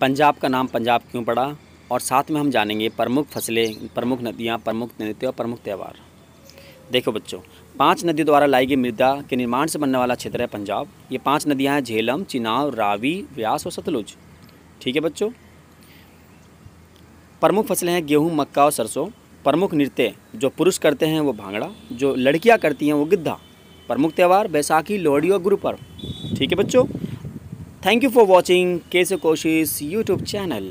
पंजाब का नाम पंजाब क्यों पड़ा और साथ में हम जानेंगे प्रमुख फसलें प्रमुख नदियाँ प्रमुख नृत्य और प्रमुख त्यौहार देखो बच्चों पांच नदियों द्वारा लाई गई मृदा के निर्माण से बनने वाला क्षेत्र है पंजाब ये पांच नदियाँ हैं झेलम चिनाव रावी व्यास और सतलुज ठीक है बच्चों प्रमुख फसलें हैं गेहूँ मक्का और सरसों प्रमुख नृत्य जो पुरुष करते हैं वो भांगड़ा जो लड़कियाँ करती हैं वो गिद्धा प्रमुख त्यौहार बैसाखी लोहड़ी और गुरुपर्व ठीक है बच्चों Thank you for watching Keso Koshi's YouTube channel.